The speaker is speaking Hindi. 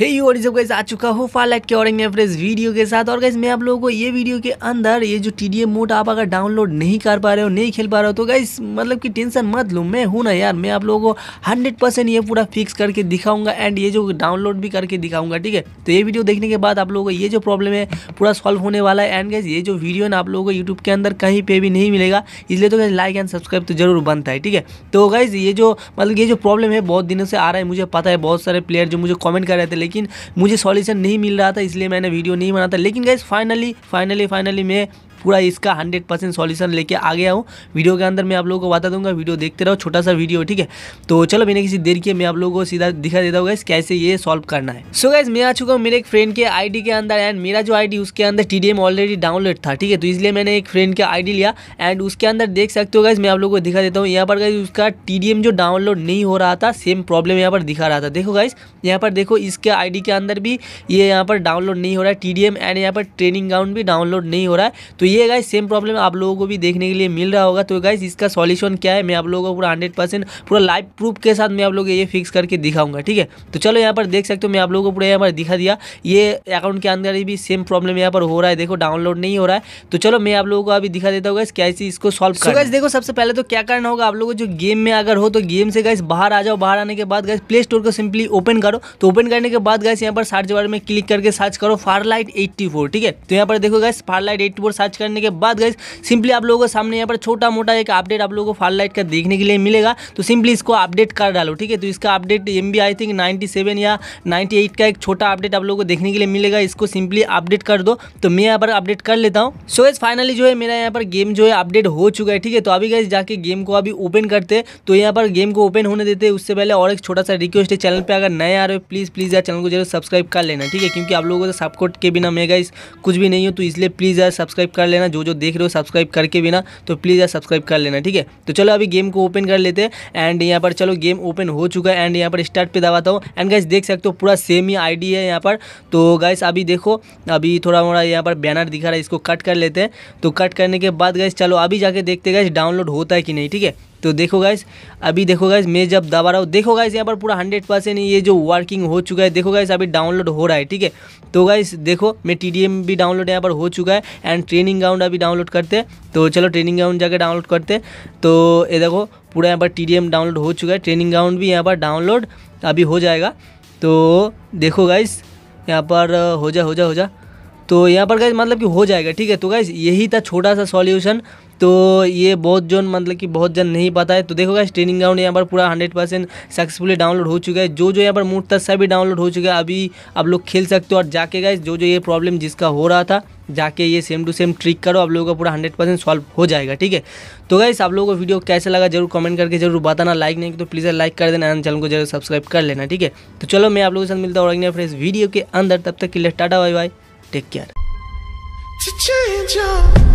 हे hey और जब गैस आ चुका हूँ फार लाइट के ऑरेंज एवरेज वीडियो के साथ और गैस मैं आप लोगों को ये वीडियो के अंदर ये जो टी डी मोड आप अगर डाउनलोड नहीं कर पा रहे हो नहीं खेल पा रहे हो तो गैस मतलब कि टेंशन मत लो मैं हूँ ना यार मैं आप लोगों को हंड्रेड परसेंट ये पूरा फिक्स करके दिखाऊंगा एंड ये जो डाउनलोड भी करके दिखाऊंगा ठीक है तो ये वीडियो देखने के बाद आप लोगों को ये जो प्रॉब्लम है पूरा सॉल्व होने वाला है एंड गैस ये जो वीडियो ना आप लोगों को यूट्यूब के अंदर कहीं पर भी नहीं मिलेगा इसलिए तो गैस लाइक एंड सब्सक्राइब तो जरूर बनता है ठीक है तो गैस ये जो मतलब ये जो प्रॉब्लम है बहुत दिनों से आ रहा है मुझे पता है बहुत सारे प्लेयर जो मुझे कॉमेंट कर रहे थे लेकिन मुझे सॉल्यूशन नहीं मिल रहा था इसलिए मैंने वीडियो नहीं बना था लेकिन गाइज फाइनली फाइनली फाइनली मैं पूरा इसका हंड्रेड परसेंट सॉल्यूशन लेके आ गया हूँ वीडियो के अंदर मैं आप लोगों को बता दूंगा वीडियो देखते रहो छोटा सा वीडियो ठीक है तो चलो मैंने किसी देर के मैं आप लोगों को सीधा दिखा देता हूँ कैसे ये सॉल्व करना है सो so गाइज मैं आ चुका हूँ मेरे एक फ्रेंड के आईडी के अंदर एंड मेरा जो आईडी उसके अंदर टी ऑलरेडी डाउनलोड था ठीक है तो इसलिए मैंने एक फ्रेंड का आई लिया एंड उसके अंदर देख सकते हो गाइज मैं आप लोग को दिखा देता हूँ यहाँ पर गाइज उसका टी जो डाउनलोड नहीं हो रहा था सेम प्रॉब्लम यहाँ पर दिखा रहा था देखो गाइज यहाँ पर देखो इसके आई के अंदर भी ये यहाँ पर डाउनलोड नहीं हो रहा है टी एंड यहाँ पर ट्रेनिंग ग्राउंड भी डाउनलोड नहीं हो रहा है तो ये गाइस सेम प्रॉब्लम आप लोगों को भी देखने के लिए मिल रहा होगा तो गाइस इसका सॉल्यूशन क्या है मैं आप लोगों को पूरा हंड्रेड परसेंट पूरा लाइव प्रूफ के साथ मैं आप लोग ये फिक्स करके दिखाऊंगा ठीक है तो चलो यहाँ पर देख सकते हो मैं आप लोगों को पूरा यहाँ पर दिखा दिया ये अकाउंट के अंदर भी सेम प्रॉब्लम यहाँ पर हो रहा है देखो डाउनलोड नहीं हो रहा है तो चलो मैं आप लोगों को अभी दिखा देता हूँ गाइस कैसे इसको सॉल्व so गाइस देखो सबसे पहले तो क्या करना होगा आप लोगों जो गेम में अगर हो तो गेम से गाइस बाहर आ जाओ बाहर आने के बाद गाइस प्ले स्टोर को सिंपली ओपन करो तो ओपन करने के बाद गाइस यहाँ पर सर्च बार में क्लिक करके सर्च करो लाइट एट्टी ठीक है तो यहाँ पर देखो गाइस लाइट एट्टी सर्च करने के बाद गई सिंपली आप लोगों के सामने यहाँ पर छोटा मोटा एक अपडेट आप लोगों को फाल लाइट का देखने के लिए मिलेगा तो सिंपली इसको अपडेट कर डालो ठीक है तो इसका update M B I think ninety या नाइन्टी का एक छोटा अपडेट आप लोगों को देखने के लिए मिलेगा इसको सिंपली अपडेट कर दो तो मैं यहाँ पर अपडेट कर लेता हूँ सो इस फाइनली जो है मेरा यहाँ पर गेम जो है अपडेट हो चुका है ठीक है तो अभी गई जाके गेम को अभी ओपन करते तो यहाँ पर गेम को ओपन होने देते उससे पहले और एक छोटा सा रिक्वेस्ट है चैनल पर अगर नए आ रहे हो प्लीज़ प्लीज़ यार चैनल को जरूर सब्सक्राइब कर लेना ठीक है क्योंकि आप लोगों का सपोर्ट के बिना मैं गाइज कुछ भी नहीं हो तो इसलिए प्लीज़ यार सब्सक्राइब कर लेना जो जो देख रहे हो सब्सक्राइब करके भी ना तो प्लीज़ यार सब्सक्राइब कर लेना ठीक है तो चलो अभी गेम को ओपन कर लेते हैं एंड यहाँ पर चलो गेम ओपन हो चुका है एंड यहाँ पर स्टार्ट पे दबाता हूँ एंड गाइस देख सकते हो पूरा सेम ही आईडी है यहाँ पर तो गाइस अभी देखो अभी थोड़ा मोड़ा यहाँ पर बैनर दिखा रहा है इसको कट कर लेते हैं तो कट करने के बाद गाइस चलो अभी जाके देखते गाइस डाउनलोड होता है कि नहीं ठीक है तो देखो गाइज अभी देखो गाइज मैं जब दबा रहा हूँ देखो गाइज यहाँ पर पूरा हंड्रेड परसेंट ये जो वर्किंग हो चुका है देखो गाइज अभी डाउनलोड हो रहा है ठीक है तो गाइज देखो मैं टी भी डाउनलोड यहाँ पर हो चुका है एंड ट्रेनिंग ग्राउंड अभी डाउनलोड करते तो चलो ट्रेनिंग ग्राउंड जाकर डाउनलोड करते तो ये देखो पूरा यहाँ पर टी डाउनलोड हो चुका है ट्रेनिंग ग्राउंड भी यहाँ पर डाउनलोड अभी हो जाएगा तो देखो गाइज यहाँ पर हो जा हो जा हो जा तो यहाँ पर गाइज मतलब कि हो जाएगा ठीक है तो गाइज यही था छोटा सा सॉल्यूशन तो ये बहुत जन मतलब कि बहुत जन नहीं पता है तो देखो गाइस ट्रेनिंग ग्राउंड यहाँ पर पूरा हंड्रेड परसेंट सक्सेसफुली डाउनलोड हो चुका है जो जो यहाँ पर मूड तस्सा भी डाउनलोड हो चुका है अभी आप लोग खेल सकते हो और जाके गए जो जो ये प्रॉब्लम जिसका हो रहा था जाके ये सेम टू सेम ट्रिक करो आप लोगों का पूरा हंड्रेड परसेंट सॉल्व हो जाएगा ठीक है तो गाइस आप लोगों को वीडियो कैसा लगा जरूर कमेंट करके जरूर बताना लाइक नहीं तो प्लीज़ लाइक कर देना एंड चैनल को जरूर सब्सक्राइब कर लेना ठीक है तो चलो मैं आप लोगों के साथ मिलता हूँ फ्रेंड्स वीडियो के अंदर तब तक के लिए tata bye bye take care